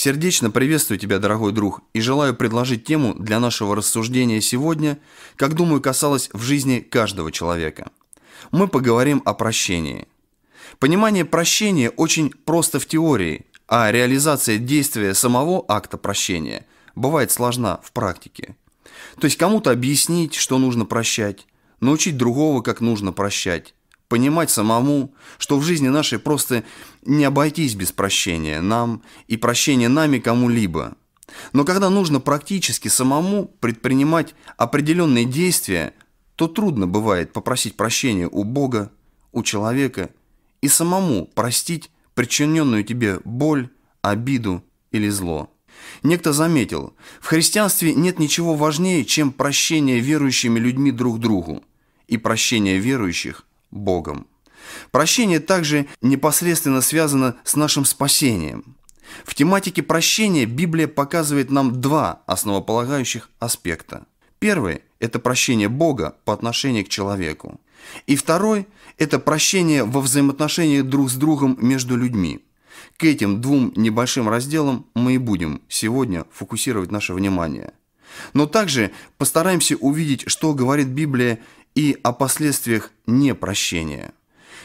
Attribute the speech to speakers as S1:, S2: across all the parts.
S1: Сердечно приветствую тебя, дорогой друг, и желаю предложить тему для нашего рассуждения сегодня, как, думаю, касалась в жизни каждого человека. Мы поговорим о прощении. Понимание прощения очень просто в теории, а реализация действия самого акта прощения бывает сложна в практике. То есть кому-то объяснить, что нужно прощать, научить другого, как нужно прощать, понимать самому, что в жизни нашей просто не обойтись без прощения нам и прощения нами кому-либо. Но когда нужно практически самому предпринимать определенные действия, то трудно бывает попросить прощения у Бога, у человека и самому простить причиненную тебе боль, обиду или зло. Некто заметил, в христианстве нет ничего важнее, чем прощение верующими людьми друг другу и прощение верующих Богом. Прощение также непосредственно связано с нашим спасением. В тематике прощения Библия показывает нам два основополагающих аспекта. Первый – это прощение Бога по отношению к человеку. И второй – это прощение во взаимоотношениях друг с другом между людьми. К этим двум небольшим разделам мы и будем сегодня фокусировать наше внимание. Но также постараемся увидеть, что говорит Библия и о последствиях непрощения.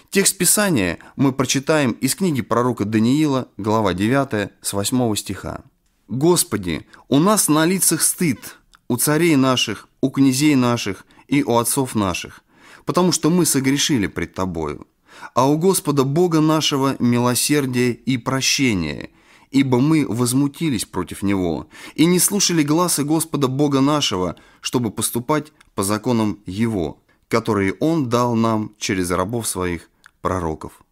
S1: Текст Писания мы прочитаем из книги пророка Даниила, глава 9, с 8 стиха. «Господи, у нас на лицах стыд, у царей наших, у князей наших и у отцов наших, потому что мы согрешили пред Тобою. А у Господа Бога нашего милосердие и прощение, ибо мы возмутились против Него и не слушали глаза Господа Бога нашего, чтобы поступать по законам Его» которые Он дал нам через рабов своих пророков.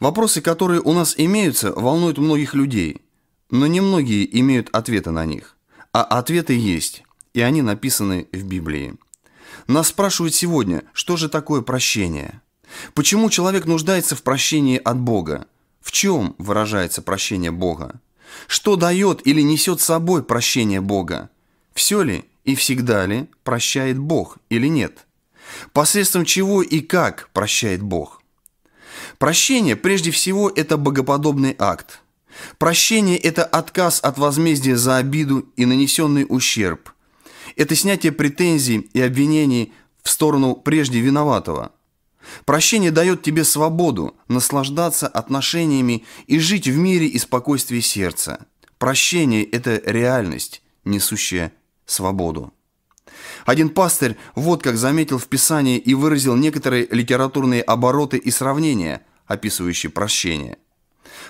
S1: Вопросы, которые у нас имеются, волнуют многих людей, но немногие имеют ответы на них. А ответы есть, и они написаны в Библии. Нас спрашивают сегодня, что же такое прощение? Почему человек нуждается в прощении от Бога? В чем выражается прощение Бога? Что дает или несет с собой прощение Бога? Все ли и всегда ли прощает Бог или нет? Посредством чего и как прощает Бог? Прощение, прежде всего, это богоподобный акт. Прощение – это отказ от возмездия за обиду и нанесенный ущерб. Это снятие претензий и обвинений в сторону прежде виноватого. Прощение дает тебе свободу наслаждаться отношениями и жить в мире и спокойствии сердца. Прощение – это реальность, несущая свободу. Один пастырь вот как заметил в Писании и выразил некоторые литературные обороты и сравнения, описывающие прощение.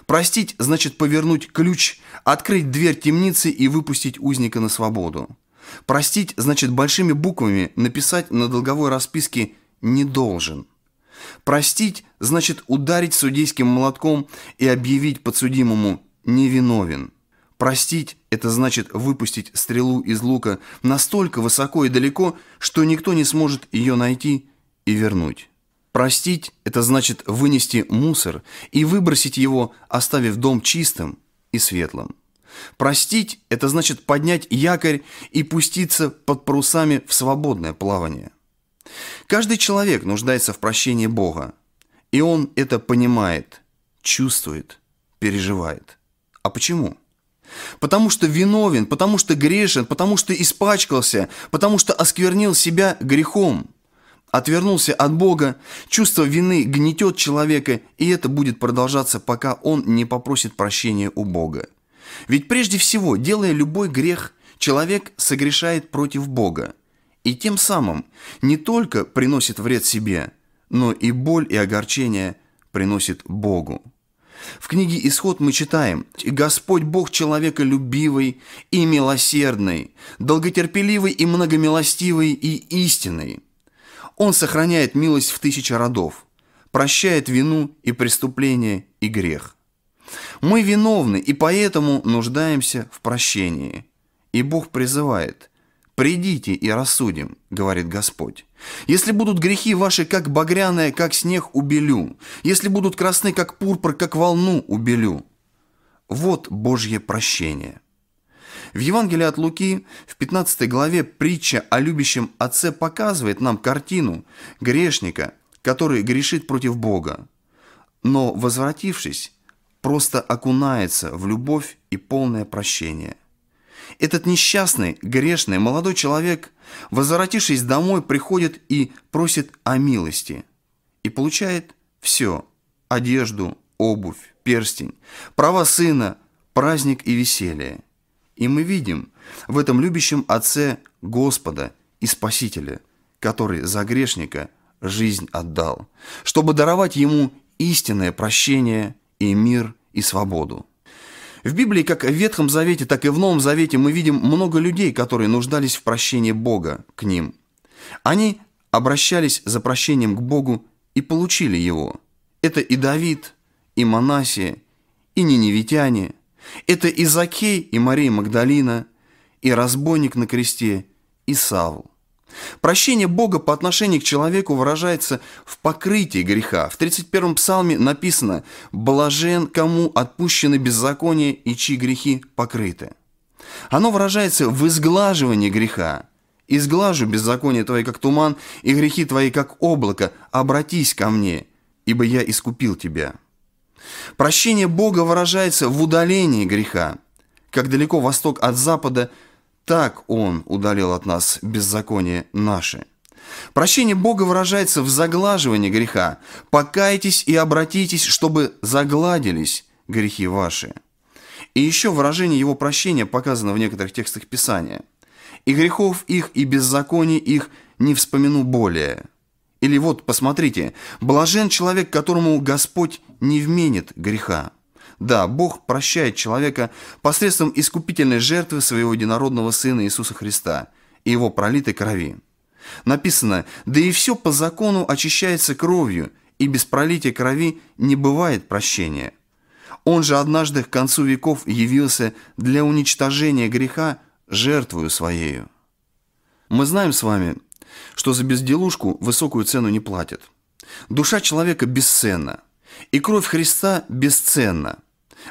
S1: Простить значит повернуть ключ, открыть дверь темницы и выпустить узника на свободу. Простить значит большими буквами написать на долговой расписке «не должен». Простить значит ударить судейским молотком и объявить подсудимому «невиновен». Простить – это значит выпустить стрелу из лука настолько высоко и далеко, что никто не сможет ее найти и вернуть. Простить – это значит вынести мусор и выбросить его, оставив дом чистым и светлым. Простить – это значит поднять якорь и пуститься под парусами в свободное плавание. Каждый человек нуждается в прощении Бога, и он это понимает, чувствует, переживает. А почему? Потому что виновен, потому что грешен, потому что испачкался, потому что осквернил себя грехом. Отвернулся от Бога, чувство вины гнетет человека, и это будет продолжаться, пока он не попросит прощения у Бога. Ведь прежде всего, делая любой грех, человек согрешает против Бога. И тем самым не только приносит вред себе, но и боль и огорчение приносит Богу. В книге «Исход» мы читаем «Господь Бог человеколюбивый и милосердный, долготерпеливый и многомилостивый и истинный. Он сохраняет милость в тысячи родов, прощает вину и преступление и грех. Мы виновны и поэтому нуждаемся в прощении. И Бог призывает – «Придите и рассудим», — говорит Господь. «Если будут грехи ваши, как багряное, как снег, убелю. Если будут красны, как пурпур, как волну, убелю». Вот Божье прощение. В Евангелии от Луки в 15 главе притча о любящем отце показывает нам картину грешника, который грешит против Бога, но, возвратившись, просто окунается в любовь и полное прощение – этот несчастный, грешный, молодой человек, возвратившись домой, приходит и просит о милости. И получает все – одежду, обувь, перстень, права сына, праздник и веселье. И мы видим в этом любящем отце Господа и Спасителя, который за грешника жизнь отдал, чтобы даровать ему истинное прощение и мир и свободу. В Библии, как в Ветхом Завете, так и в Новом Завете мы видим много людей, которые нуждались в прощении Бога к ним. Они обращались за прощением к Богу и получили его. Это и Давид, и Манасия, и Ниневитяне. Это и Закей, и Мария Магдалина, и разбойник на кресте, и Савл. Прощение Бога по отношению к человеку выражается в покрытии греха. В 31-м псалме написано «Блажен, кому отпущены беззакония и чьи грехи покрыты». Оно выражается в изглаживании греха. «Изглажу беззаконие твои, как туман, и грехи твои, как облако. Обратись ко мне, ибо я искупил тебя». Прощение Бога выражается в удалении греха. Как далеко восток от запада – так Он удалил от нас беззаконие наше. Прощение Бога выражается в заглаживании греха. «Покайтесь и обратитесь, чтобы загладились грехи ваши». И еще выражение его прощения показано в некоторых текстах Писания. «И грехов их, и беззаконий их не вспомину более». Или вот, посмотрите, «Блажен человек, которому Господь не вменит греха». Да, Бог прощает человека посредством искупительной жертвы своего единородного Сына Иисуса Христа и его пролитой крови. Написано, да и все по закону очищается кровью, и без пролития крови не бывает прощения. Он же однажды к концу веков явился для уничтожения греха жертвую своею. Мы знаем с вами, что за безделушку высокую цену не платят. Душа человека бесценна, и кровь Христа бесценна.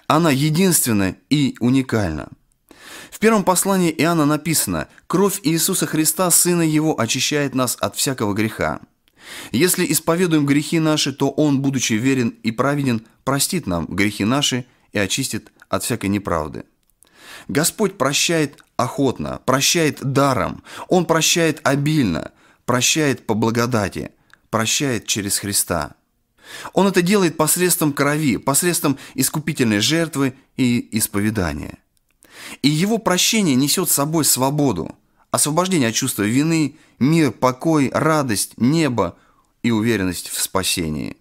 S1: Она единственна и уникальна. В первом послании Иоанна написано «Кровь Иисуса Христа, Сына Его, очищает нас от всякого греха». Если исповедуем грехи наши, то Он, будучи верен и праведен, простит нам грехи наши и очистит от всякой неправды. Господь прощает охотно, прощает даром, Он прощает обильно, прощает по благодати, прощает через Христа. Он это делает посредством крови, посредством искупительной жертвы и исповедания. И его прощение несет с собой свободу, освобождение от чувства вины, мир, покой, радость, небо и уверенность в спасении.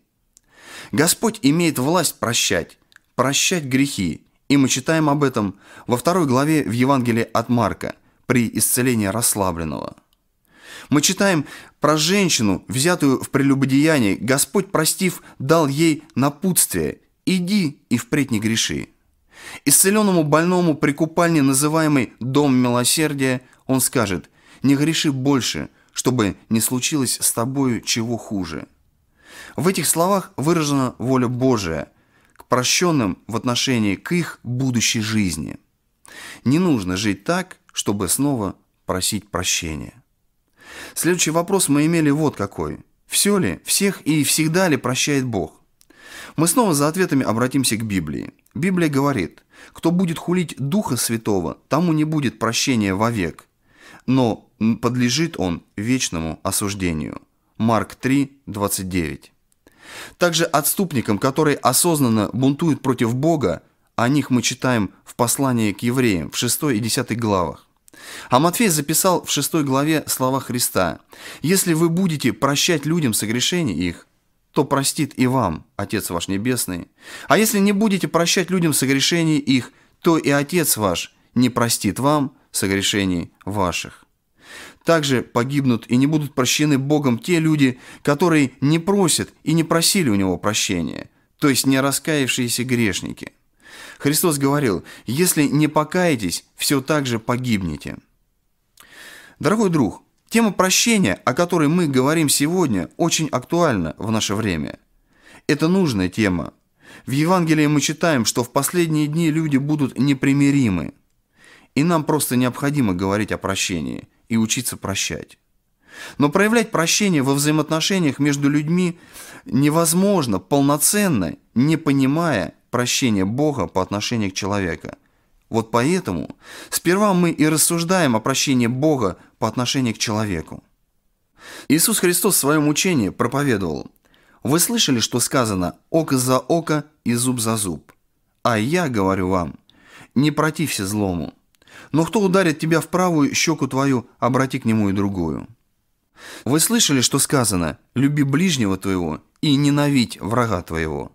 S1: Господь имеет власть прощать, прощать грехи, и мы читаем об этом во второй главе в Евангелии от Марка при исцелении расслабленного – мы читаем про женщину, взятую в прелюбодеяние. Господь, простив, дал ей напутствие «иди и впредь не греши». Исцеленному больному при купальне, называемой «дом милосердия», он скажет «не греши больше, чтобы не случилось с тобою чего хуже». В этих словах выражена воля Божия к прощенным в отношении к их будущей жизни. Не нужно жить так, чтобы снова просить прощения. Следующий вопрос мы имели вот какой. Все ли, всех и всегда ли прощает Бог? Мы снова за ответами обратимся к Библии. Библия говорит, кто будет хулить Духа Святого, тому не будет прощения вовек, но подлежит он вечному осуждению. Марк 3, 29. Также отступникам, которые осознанно бунтуют против Бога, о них мы читаем в послании к евреям в 6 и 10 главах. А Матфей записал в шестой главе слова Христа. «Если вы будете прощать людям согрешения их, то простит и вам Отец ваш Небесный. А если не будете прощать людям согрешений их, то и Отец ваш не простит вам согрешений ваших». Также погибнут и не будут прощены Богом те люди, которые не просят и не просили у Него прощения, то есть не раскаявшиеся грешники – Христос говорил, если не покаетесь, все так же погибнете. Дорогой друг, тема прощения, о которой мы говорим сегодня, очень актуальна в наше время. Это нужная тема. В Евангелии мы читаем, что в последние дни люди будут непримиримы. И нам просто необходимо говорить о прощении и учиться прощать. Но проявлять прощение во взаимоотношениях между людьми невозможно полноценно, не понимая прощения Бога по отношению к человеку. Вот поэтому сперва мы и рассуждаем о прощении Бога по отношению к человеку. Иисус Христос в своем учении проповедовал, «Вы слышали, что сказано «око за око и зуб за зуб». А я говорю вам, не протився злому, но кто ударит тебя в правую щеку твою, обрати к нему и другую». Вы слышали, что сказано «люби ближнего твоего и ненавидь врага твоего».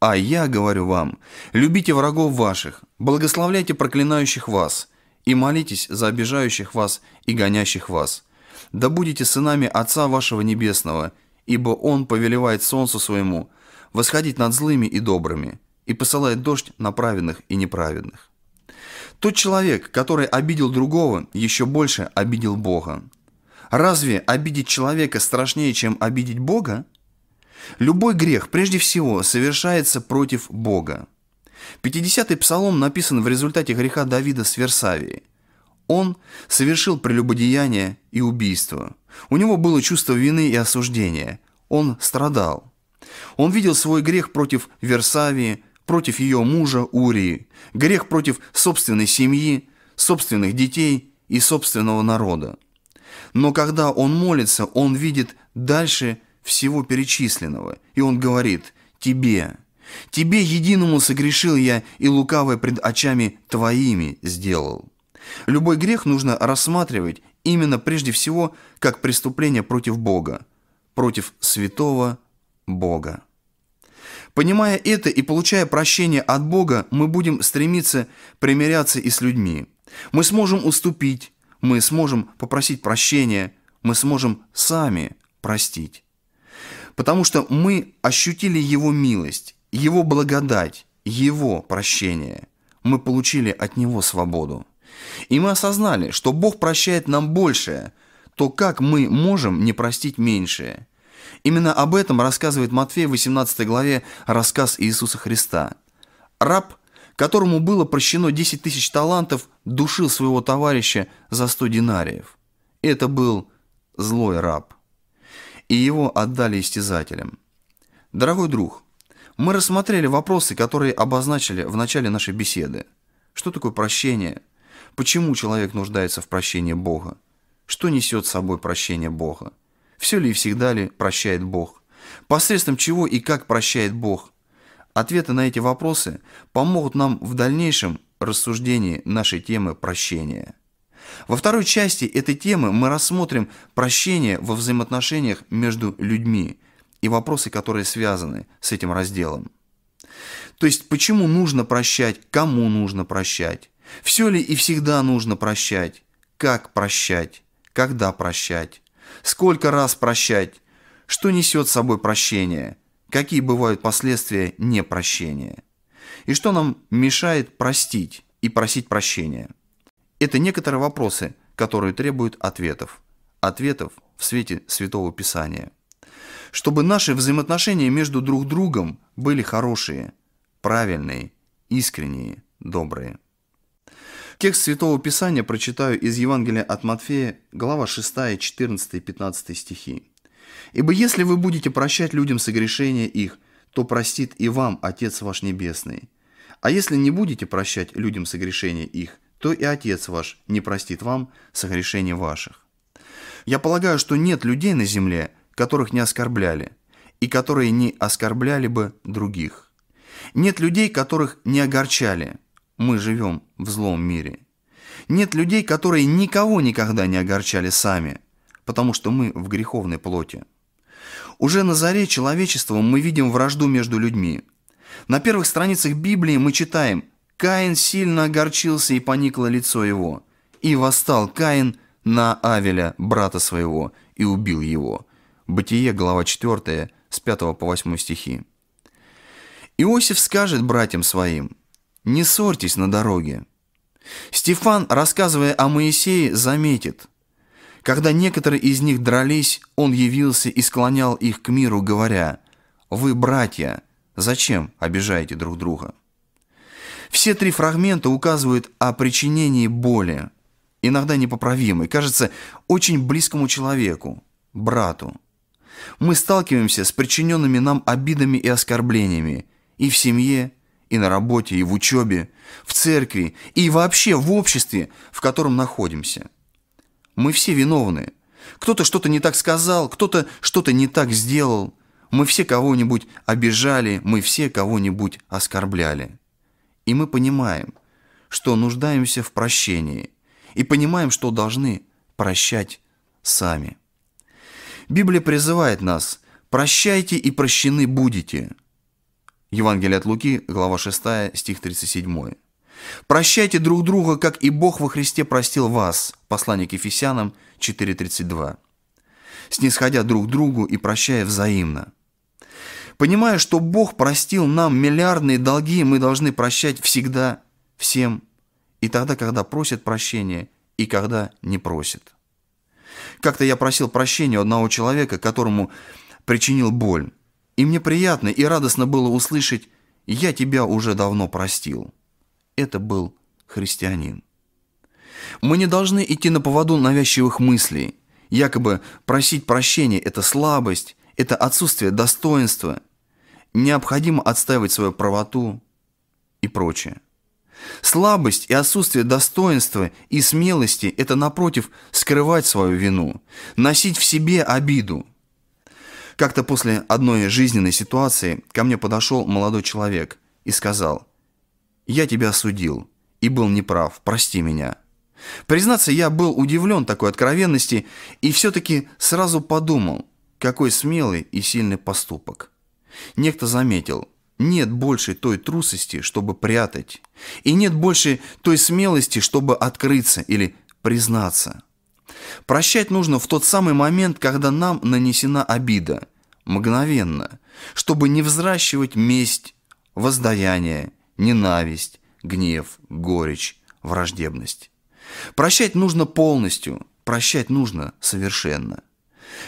S1: А я говорю вам, любите врагов ваших, благословляйте проклинающих вас и молитесь за обижающих вас и гонящих вас. Да будете сынами Отца вашего Небесного, ибо Он повелевает солнцу своему восходить над злыми и добрыми и посылает дождь на праведных и неправедных. Тот человек, который обидел другого, еще больше обидел Бога. Разве обидеть человека страшнее, чем обидеть Бога? Любой грех прежде всего совершается против Бога. 50-й псалом написан в результате греха Давида с Версавией. Он совершил прелюбодеяние и убийство. У него было чувство вины и осуждения. Он страдал. Он видел свой грех против Версавии, против ее мужа Урии, грех против собственной семьи, собственных детей и собственного народа. Но когда он молится, он видит дальше всего перечисленного, и он говорит «Тебе». «Тебе единому согрешил я, и лукавое пред очами твоими сделал». Любой грех нужно рассматривать именно прежде всего как преступление против Бога, против святого Бога. Понимая это и получая прощение от Бога, мы будем стремиться примиряться и с людьми. Мы сможем уступить, мы сможем попросить прощения, мы сможем сами простить потому что мы ощутили Его милость, Его благодать, Его прощение. Мы получили от Него свободу. И мы осознали, что Бог прощает нам большее, то как мы можем не простить меньшее? Именно об этом рассказывает Матфей в 18 главе рассказ Иисуса Христа. Раб, которому было прощено 10 тысяч талантов, душил своего товарища за 100 динариев. Это был злой раб и его отдали истязателям. Дорогой друг, мы рассмотрели вопросы, которые обозначили в начале нашей беседы. Что такое прощение? Почему человек нуждается в прощении Бога? Что несет с собой прощение Бога? Все ли и всегда ли прощает Бог? Посредством чего и как прощает Бог? Ответы на эти вопросы помогут нам в дальнейшем рассуждении нашей темы прощения. Во второй части этой темы мы рассмотрим прощение во взаимоотношениях между людьми и вопросы, которые связаны с этим разделом. То есть, почему нужно прощать, кому нужно прощать, все ли и всегда нужно прощать, как прощать, когда прощать, сколько раз прощать, что несет с собой прощение, какие бывают последствия непрощения, и что нам мешает простить и просить прощения. Это некоторые вопросы, которые требуют ответов. Ответов в свете Святого Писания. Чтобы наши взаимоотношения между друг другом были хорошие, правильные, искренние, добрые. Текст Святого Писания прочитаю из Евангелия от Матфея, глава 6, 14, 15 стихи. «Ибо если вы будете прощать людям согрешения их, то простит и вам Отец ваш Небесный. А если не будете прощать людям согрешения их – то и Отец ваш не простит вам согрешений ваших. Я полагаю, что нет людей на земле, которых не оскорбляли, и которые не оскорбляли бы других. Нет людей, которых не огорчали. Мы живем в злом мире. Нет людей, которые никого никогда не огорчали сами, потому что мы в греховной плоти. Уже на заре человечества мы видим вражду между людьми. На первых страницах Библии мы читаем Каин сильно огорчился и поникло лицо его. И восстал Каин на Авеля, брата своего, и убил его. Бытие, глава 4, с 5 по 8 стихи. Иосиф скажет братьям своим, «Не ссорьтесь на дороге». Стефан, рассказывая о Моисее, заметит, «Когда некоторые из них дрались, он явился и склонял их к миру, говоря, «Вы, братья, зачем обижаете друг друга?» Все три фрагмента указывают о причинении боли, иногда непоправимой, кажется, очень близкому человеку, брату. Мы сталкиваемся с причиненными нам обидами и оскорблениями и в семье, и на работе, и в учебе, в церкви, и вообще в обществе, в котором находимся. Мы все виновны. Кто-то что-то не так сказал, кто-то что-то не так сделал. Мы все кого-нибудь обижали, мы все кого-нибудь оскорбляли. И мы понимаем, что нуждаемся в прощении. И понимаем, что должны прощать сами. Библия призывает нас «Прощайте и прощены будете». Евангелие от Луки, глава 6, стих 37. «Прощайте друг друга, как и Бог во Христе простил вас». Послание к Ефесянам 4.32. «Снисходя друг другу и прощая взаимно». Понимая, что Бог простил нам миллиардные долги, мы должны прощать всегда, всем, и тогда, когда просит прощения, и когда не просит. Как-то я просил прощения у одного человека, которому причинил боль. И мне приятно и радостно было услышать «Я тебя уже давно простил». Это был христианин. Мы не должны идти на поводу навязчивых мыслей. Якобы просить прощения – это слабость, это отсутствие достоинства – необходимо отстаивать свою правоту и прочее. Слабость и отсутствие достоинства и смелости – это, напротив, скрывать свою вину, носить в себе обиду. Как-то после одной жизненной ситуации ко мне подошел молодой человек и сказал, «Я тебя осудил и был неправ, прости меня». Признаться, я был удивлен такой откровенности и все-таки сразу подумал, какой смелый и сильный поступок. Некто заметил, нет больше той трусости, чтобы прятать, и нет больше той смелости, чтобы открыться или признаться. Прощать нужно в тот самый момент, когда нам нанесена обида, мгновенно, чтобы не взращивать месть, воздаяние, ненависть, гнев, горечь, враждебность. Прощать нужно полностью, прощать нужно совершенно.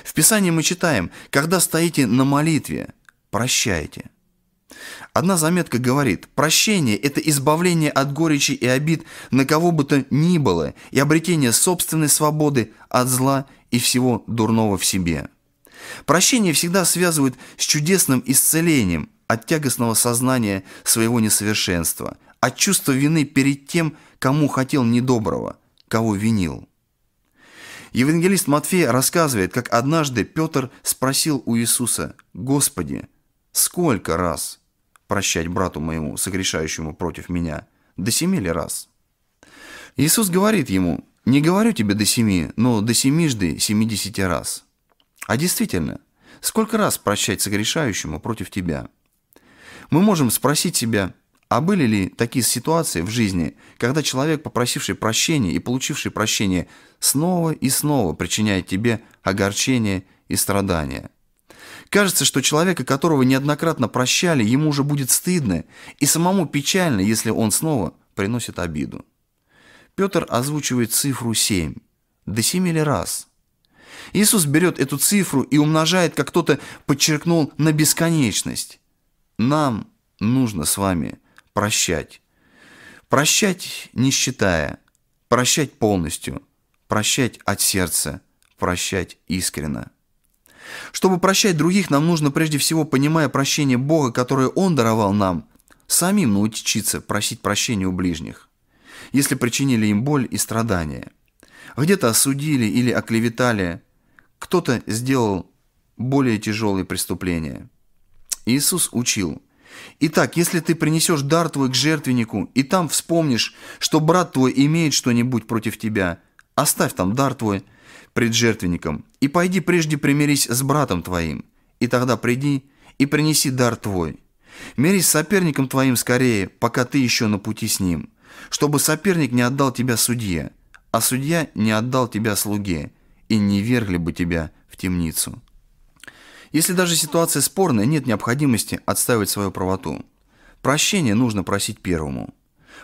S1: В Писании мы читаем, когда стоите на молитве – Прощаете. Одна заметка говорит, прощение – это избавление от горечи и обид на кого бы то ни было и обретение собственной свободы от зла и всего дурного в себе. Прощение всегда связывают с чудесным исцелением от тягостного сознания своего несовершенства, от чувства вины перед тем, кому хотел недоброго, кого винил. Евангелист Матфей рассказывает, как однажды Петр спросил у Иисуса, «Господи, Сколько раз прощать брату моему, согрешающему против меня? До семи ли раз? Иисус говорит ему, не говорю тебе до семи, но до семижды семидесяти раз. А действительно, сколько раз прощать согрешающему против тебя? Мы можем спросить себя, а были ли такие ситуации в жизни, когда человек, попросивший прощения и получивший прощение, снова и снова причиняет тебе огорчение и страдания – Кажется, что человека, которого неоднократно прощали, ему уже будет стыдно и самому печально, если он снова приносит обиду. Петр озвучивает цифру 7. До семи или раз? Иисус берет эту цифру и умножает, как кто-то подчеркнул, на бесконечность. Нам нужно с вами прощать. Прощать, не считая. Прощать полностью. Прощать от сердца. Прощать искренно. Чтобы прощать других, нам нужно прежде всего, понимая прощение Бога, которое Он даровал нам, самим научиться просить прощения у ближних, если причинили им боль и страдания. Где-то осудили или оклеветали, кто-то сделал более тяжелые преступления. Иисус учил – Итак, если ты принесешь дар твой к жертвеннику, и там вспомнишь, что брат твой имеет что-нибудь против тебя, оставь там дар твой, пред жертвенником, и пойди прежде примирись с братом твоим, и тогда приди и принеси дар твой. мирись с соперником твоим скорее, пока ты еще на пути с ним, чтобы соперник не отдал тебя судье, а судья не отдал тебя слуге, и не вергли бы тебя в темницу. Если даже ситуация спорная, нет необходимости отстаивать свою правоту. Прощение нужно просить первому.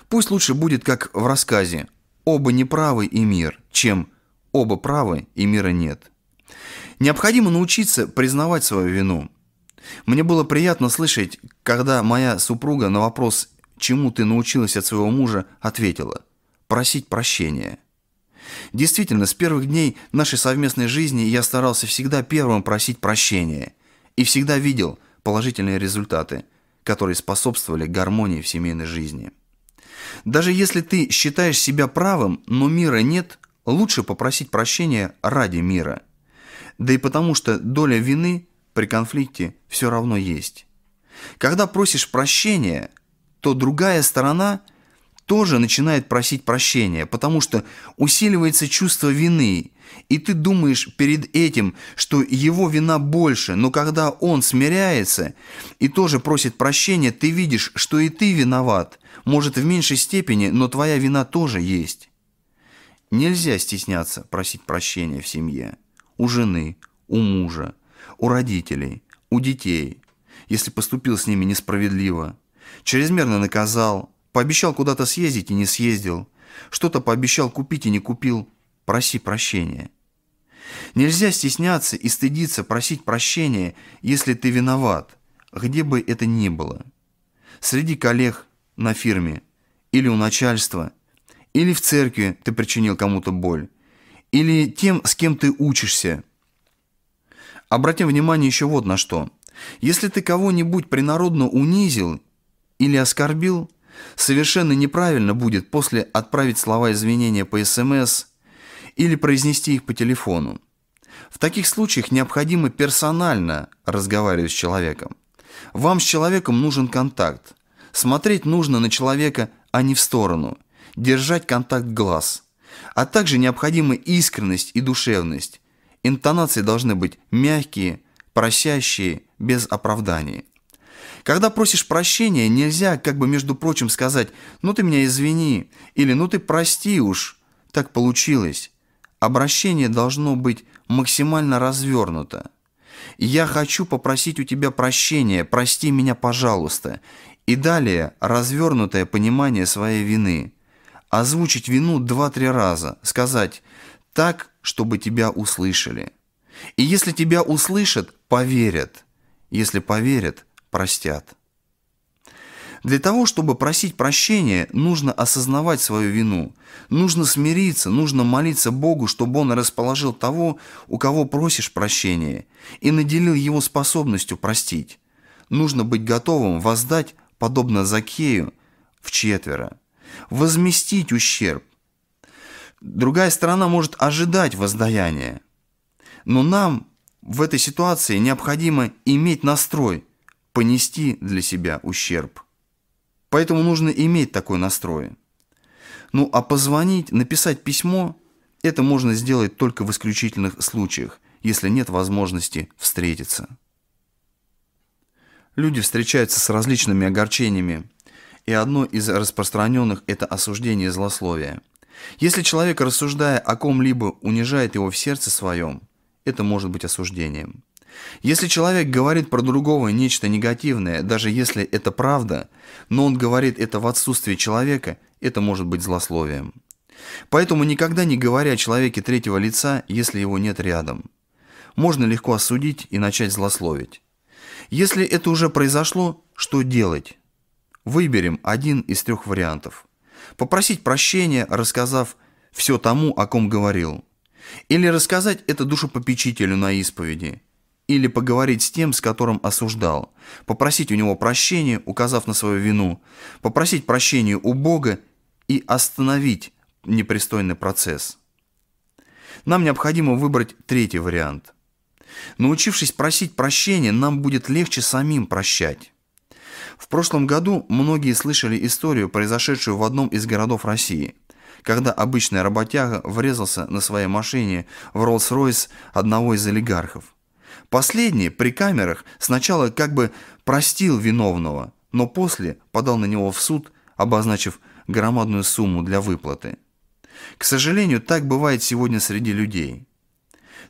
S1: Пусть лучше будет, как в рассказе «Оба неправы и мир», чем Оба правы, и мира нет. Необходимо научиться признавать свою вину. Мне было приятно слышать, когда моя супруга на вопрос «Чему ты научилась от своего мужа?» ответила «Просить прощения». Действительно, с первых дней нашей совместной жизни я старался всегда первым просить прощения и всегда видел положительные результаты, которые способствовали гармонии в семейной жизни. Даже если ты считаешь себя правым, но мира нет, лучше попросить прощения ради мира. Да и потому что доля вины при конфликте все равно есть. Когда просишь прощения, то другая сторона тоже начинает просить прощения, потому что усиливается чувство вины, и ты думаешь перед этим, что его вина больше, но когда он смиряется и тоже просит прощения, ты видишь, что и ты виноват, может в меньшей степени, но твоя вина тоже есть. Нельзя стесняться просить прощения в семье, у жены, у мужа, у родителей, у детей, если поступил с ними несправедливо, чрезмерно наказал, пообещал куда-то съездить и не съездил, что-то пообещал купить и не купил, проси прощения. Нельзя стесняться и стыдиться просить прощения, если ты виноват, где бы это ни было. Среди коллег на фирме или у начальства – или в церкви ты причинил кому-то боль. Или тем, с кем ты учишься. Обратим внимание еще вот на что. Если ты кого-нибудь принародно унизил или оскорбил, совершенно неправильно будет после отправить слова извинения по СМС или произнести их по телефону. В таких случаях необходимо персонально разговаривать с человеком. Вам с человеком нужен контакт. Смотреть нужно на человека, а не в сторону держать контакт глаз, а также необходима искренность и душевность. Интонации должны быть мягкие, просящие, без оправданий. Когда просишь прощения, нельзя, как бы между прочим, сказать «ну ты меня извини» или «ну ты прости уж». Так получилось. Обращение должно быть максимально развернуто. «Я хочу попросить у тебя прощения, прости меня, пожалуйста». И далее развернутое понимание своей вины. Озвучить вину два-три раза, сказать так, чтобы тебя услышали. И если тебя услышат, поверят. Если поверят, простят. Для того, чтобы просить прощения, нужно осознавать свою вину. Нужно смириться, нужно молиться Богу, чтобы Он расположил того, у кого просишь прощения, и наделил его способностью простить. Нужно быть готовым воздать, подобно Закею, в четверо возместить ущерб. Другая сторона может ожидать воздаяния. Но нам в этой ситуации необходимо иметь настрой, понести для себя ущерб. Поэтому нужно иметь такой настрой. Ну а позвонить, написать письмо, это можно сделать только в исключительных случаях, если нет возможности встретиться. Люди встречаются с различными огорчениями и одно из распространенных – это осуждение злословия. Если человек, рассуждая о ком-либо, унижает его в сердце своем, это может быть осуждением. Если человек говорит про другого нечто негативное, даже если это правда, но он говорит это в отсутствии человека, это может быть злословием. Поэтому никогда не говоря о человеке третьего лица, если его нет рядом. Можно легко осудить и начать злословить. Если это уже произошло, что делать? Выберем один из трех вариантов. Попросить прощения, рассказав все тому, о ком говорил. Или рассказать это душепопечителю на исповеди. Или поговорить с тем, с которым осуждал. Попросить у него прощения, указав на свою вину. Попросить прощения у Бога и остановить непристойный процесс. Нам необходимо выбрать третий вариант. Научившись просить прощения, нам будет легче самим прощать. В прошлом году многие слышали историю, произошедшую в одном из городов России, когда обычный работяга врезался на своей машине в Роллс-Ройс одного из олигархов. Последний при камерах сначала как бы простил виновного, но после подал на него в суд, обозначив громадную сумму для выплаты. К сожалению, так бывает сегодня среди людей.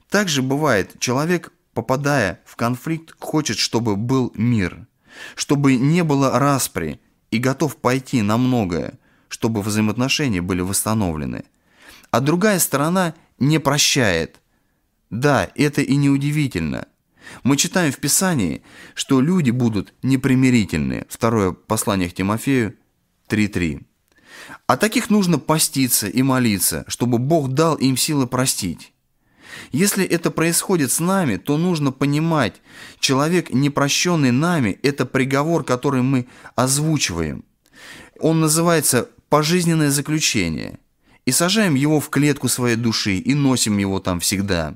S1: Также бывает, человек, попадая в конфликт, хочет, чтобы был мир – чтобы не было распри и готов пойти на многое, чтобы взаимоотношения были восстановлены. А другая сторона не прощает. Да, это и неудивительно. Мы читаем в Писании, что люди будут непримирительны. Второе послание к Тимофею 3.3. А таких нужно поститься и молиться, чтобы Бог дал им силы простить. Если это происходит с нами, то нужно понимать, человек, непрощенный нами, это приговор, который мы озвучиваем. Он называется «пожизненное заключение». И сажаем его в клетку своей души и носим его там всегда.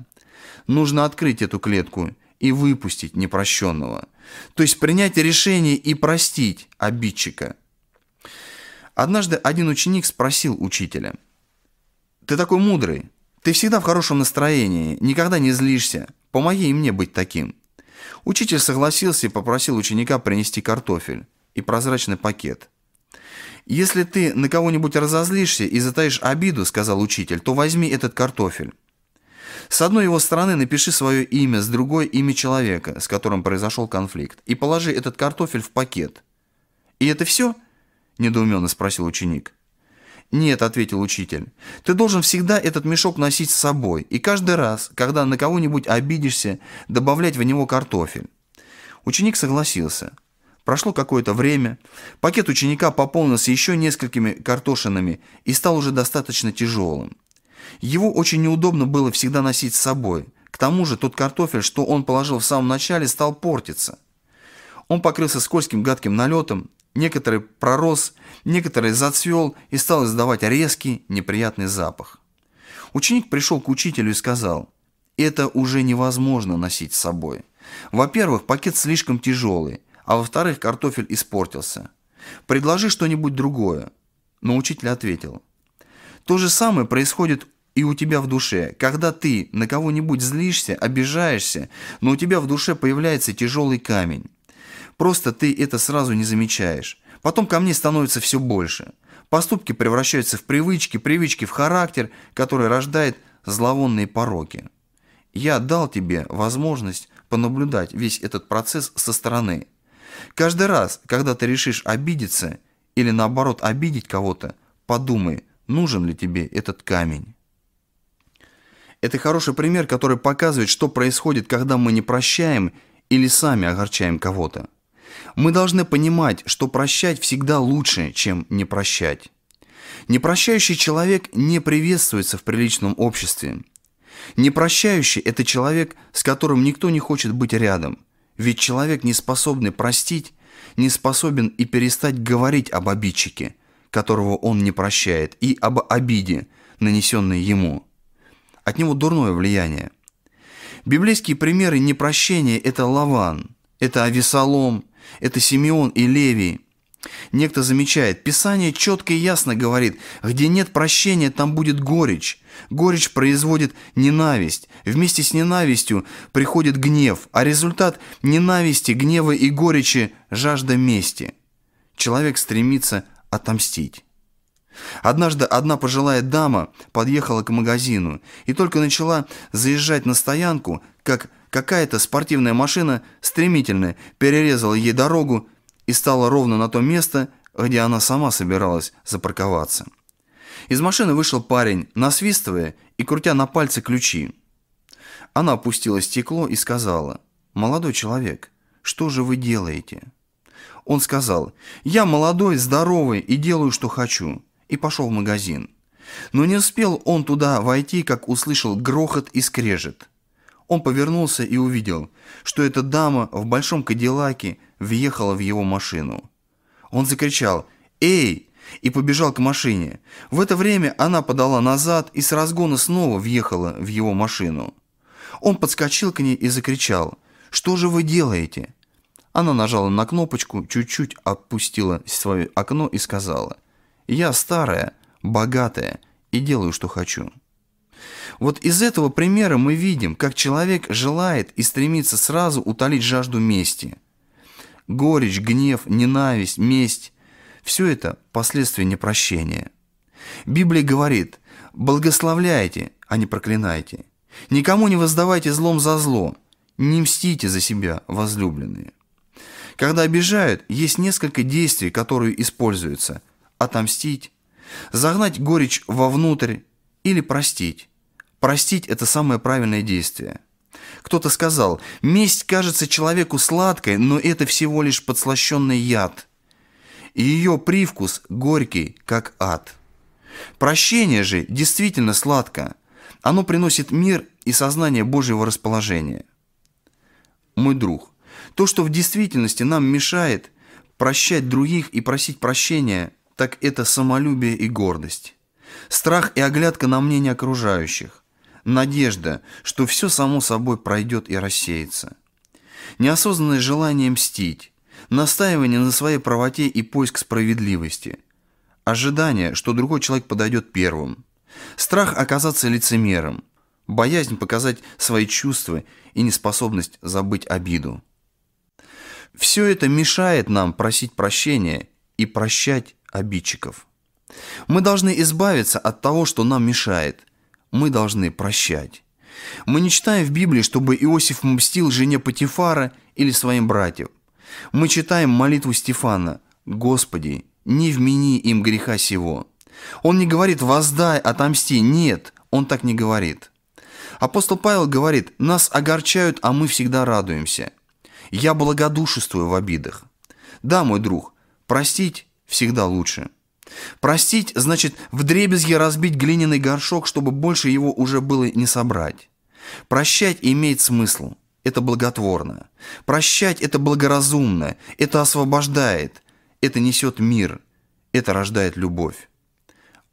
S1: Нужно открыть эту клетку и выпустить непрощенного. То есть принять решение и простить обидчика. Однажды один ученик спросил учителя, «Ты такой мудрый, ты всегда в хорошем настроении, никогда не злишься. Помоги и мне быть таким». Учитель согласился и попросил ученика принести картофель и прозрачный пакет. «Если ты на кого-нибудь разозлишься и затаишь обиду, — сказал учитель, — то возьми этот картофель. С одной его стороны напиши свое имя, с другой — имя человека, с которым произошел конфликт, и положи этот картофель в пакет. «И это все?» — недоуменно спросил ученик. «Нет», — ответил учитель, — «ты должен всегда этот мешок носить с собой и каждый раз, когда на кого-нибудь обидишься, добавлять в него картофель». Ученик согласился. Прошло какое-то время, пакет ученика пополнился еще несколькими картошинами и стал уже достаточно тяжелым. Его очень неудобно было всегда носить с собой. К тому же тот картофель, что он положил в самом начале, стал портиться. Он покрылся скользким гадким налетом, Некоторый пророс, некоторый зацвел и стал издавать резкий, неприятный запах. Ученик пришел к учителю и сказал, «Это уже невозможно носить с собой. Во-первых, пакет слишком тяжелый, а во-вторых, картофель испортился. Предложи что-нибудь другое». Но учитель ответил, «То же самое происходит и у тебя в душе, когда ты на кого-нибудь злишься, обижаешься, но у тебя в душе появляется тяжелый камень». Просто ты это сразу не замечаешь. Потом ко мне становится все больше. Поступки превращаются в привычки, привычки в характер, который рождает зловонные пороки. Я дал тебе возможность понаблюдать весь этот процесс со стороны. Каждый раз, когда ты решишь обидеться или наоборот обидеть кого-то, подумай, нужен ли тебе этот камень. Это хороший пример, который показывает, что происходит, когда мы не прощаем или сами огорчаем кого-то. Мы должны понимать, что прощать всегда лучше, чем не прощать. Непрощающий человек не приветствуется в приличном обществе. Непрощающий – это человек, с которым никто не хочет быть рядом. Ведь человек, не способный простить, не способен и перестать говорить об обидчике, которого он не прощает, и об обиде, нанесенной ему. От него дурное влияние. Библейские примеры непрощения – это Лаван, это Авесолом, это Симеон и Левий. Некто замечает, Писание четко и ясно говорит, где нет прощения, там будет горечь. Горечь производит ненависть. Вместе с ненавистью приходит гнев, а результат ненависти, гнева и горечи – жажда мести. Человек стремится отомстить. Однажды одна пожилая дама подъехала к магазину и только начала заезжать на стоянку, как Какая-то спортивная машина, стремительная, перерезала ей дорогу и стала ровно на то место, где она сама собиралась запарковаться. Из машины вышел парень, насвистывая и крутя на пальце ключи. Она опустила стекло и сказала, «Молодой человек, что же вы делаете?» Он сказал, «Я молодой, здоровый и делаю, что хочу», и пошел в магазин. Но не успел он туда войти, как услышал грохот и скрежет. Он повернулся и увидел, что эта дама в большом кадиллаке въехала в его машину. Он закричал «Эй!» и побежал к машине. В это время она подала назад и с разгона снова въехала в его машину. Он подскочил к ней и закричал «Что же вы делаете?» Она нажала на кнопочку, чуть-чуть отпустила свое окно и сказала «Я старая, богатая и делаю, что хочу». Вот из этого примера мы видим, как человек желает и стремится сразу утолить жажду мести. Горечь, гнев, ненависть, месть – все это последствия непрощения. Библия говорит «благословляйте, а не проклинайте». Никому не воздавайте злом за зло, не мстите за себя, возлюбленные. Когда обижают, есть несколько действий, которые используются. Отомстить, загнать горечь вовнутрь или простить. Простить – это самое правильное действие. Кто-то сказал, месть кажется человеку сладкой, но это всего лишь подслащенный яд. И ее привкус горький, как ад. Прощение же действительно сладко. Оно приносит мир и сознание Божьего расположения. Мой друг, то, что в действительности нам мешает прощать других и просить прощения, так это самолюбие и гордость. Страх и оглядка на мнение окружающих надежда, что все само собой пройдет и рассеется. Неосознанное желание мстить, настаивание на своей правоте и поиск справедливости. Ожидание, что другой человек подойдет первым. Страх оказаться лицемером. Боязнь показать свои чувства и неспособность забыть обиду. Все это мешает нам просить прощения и прощать обидчиков. Мы должны избавиться от того, что нам мешает – мы должны прощать. Мы не читаем в Библии, чтобы Иосиф мстил жене Патифара или своим братьям. Мы читаем молитву Стефана «Господи, не вмени им греха сего». Он не говорит «воздай, отомсти». Нет, он так не говорит. Апостол Павел говорит «нас огорчают, а мы всегда радуемся». «Я благодушествую в обидах». Да, мой друг, простить всегда лучше. Простить значит вдребезги разбить глиняный горшок, чтобы больше его уже было не собрать. Прощать имеет смысл. Это благотворно. Прощать – это благоразумно. Это освобождает. Это несет мир. Это рождает любовь.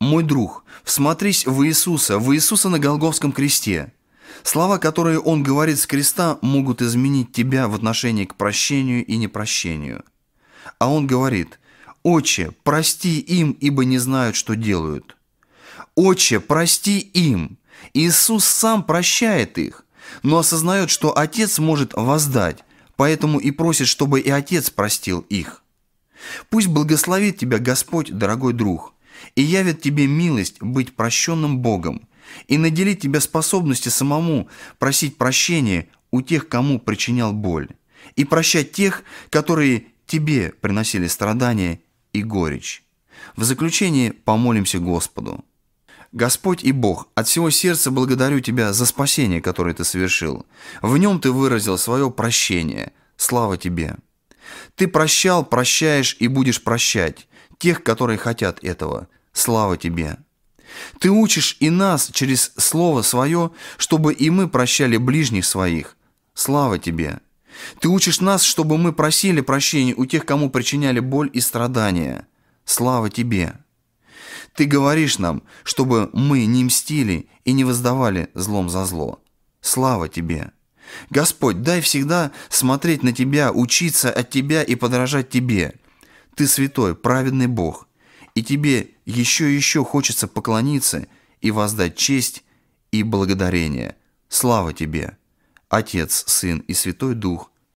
S1: «Мой друг, всмотрись в Иисуса, в Иисуса на Голговском кресте». Слова, которые он говорит с креста, могут изменить тебя в отношении к прощению и непрощению. А он говорит – «Отче, прости им, ибо не знают, что делают». «Отче, прости им». Иисус сам прощает их, но осознает, что Отец может воздать, поэтому и просит, чтобы и Отец простил их. Пусть благословит тебя Господь, дорогой друг, и явит тебе милость быть прощенным Богом, и наделит тебя способностью самому просить прощения у тех, кому причинял боль, и прощать тех, которые тебе приносили страдания и горечь. В заключение помолимся Господу. Господь и Бог, от всего сердца благодарю Тебя за спасение, которое Ты совершил. В нем Ты выразил свое прощение. Слава Тебе. Ты прощал, прощаешь и будешь прощать тех, которые хотят этого. Слава Тебе. Ты учишь и нас через Слово Свое, чтобы и мы прощали ближних своих. Слава Тебе. Ты учишь нас, чтобы мы просили прощения у тех, кому причиняли боль и страдания. Слава Тебе! Ты говоришь нам, чтобы мы не мстили и не воздавали злом за зло. Слава Тебе! Господь, дай всегда смотреть на Тебя, учиться от Тебя и подражать Тебе. Ты святой, праведный Бог, и Тебе еще и еще хочется поклониться и воздать честь и благодарение. Слава Тебе! Отец, Сын и Святой Дух –